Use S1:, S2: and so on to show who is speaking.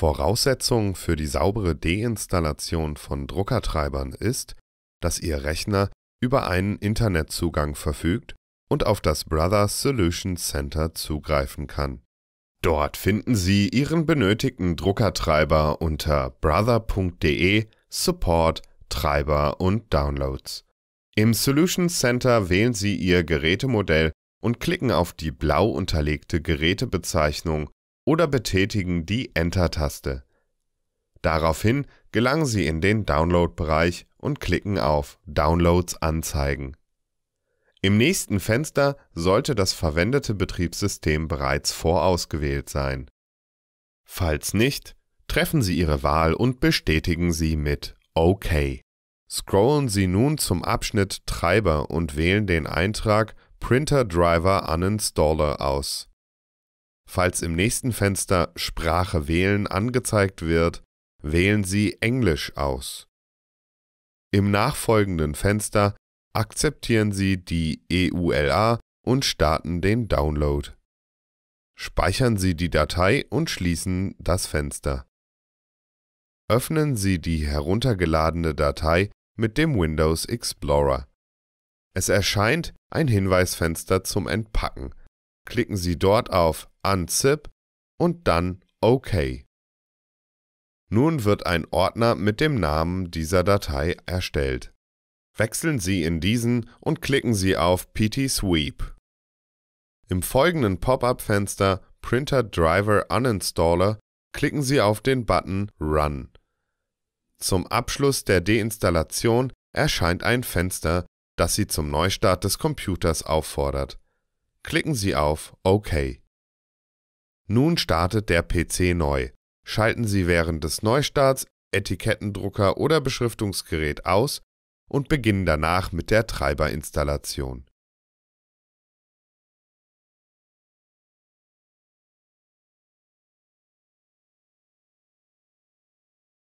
S1: Voraussetzung für die saubere Deinstallation von Druckertreibern ist, dass Ihr Rechner über einen Internetzugang verfügt und auf das Brothers Solution Center zugreifen kann. Dort finden Sie Ihren benötigten Druckertreiber unter brother.de Support Treiber und Downloads. Im Solution Center wählen Sie Ihr Gerätemodell und klicken auf die blau unterlegte Gerätebezeichnung oder betätigen die Enter-Taste. Daraufhin gelangen Sie in den Download-Bereich und klicken auf Downloads anzeigen. Im nächsten Fenster sollte das verwendete Betriebssystem bereits vorausgewählt sein. Falls nicht, treffen Sie Ihre Wahl und bestätigen sie mit OK. Scrollen Sie nun zum Abschnitt Treiber und wählen den Eintrag Printer Driver Uninstaller aus Falls im nächsten Fenster Sprache wählen angezeigt wird, wählen Sie Englisch aus. Im nachfolgenden Fenster akzeptieren Sie die EULA und starten den Download. Speichern Sie die Datei und schließen das Fenster. Öffnen Sie die heruntergeladene Datei mit dem Windows Explorer. Es erscheint ein Hinweisfenster zum Entpacken. Klicken Sie dort auf Unzip und dann OK. Nun wird ein Ordner mit dem Namen dieser Datei erstellt. Wechseln Sie in diesen und klicken Sie auf PT Sweep. Im folgenden Pop-up-Fenster Printer Driver Uninstaller klicken Sie auf den Button Run. Zum Abschluss der Deinstallation erscheint ein Fenster, das Sie zum Neustart des Computers auffordert. Klicken Sie auf OK. Nun startet der PC neu. Schalten Sie während des Neustarts Etikettendrucker oder Beschriftungsgerät aus und beginnen danach mit der Treiberinstallation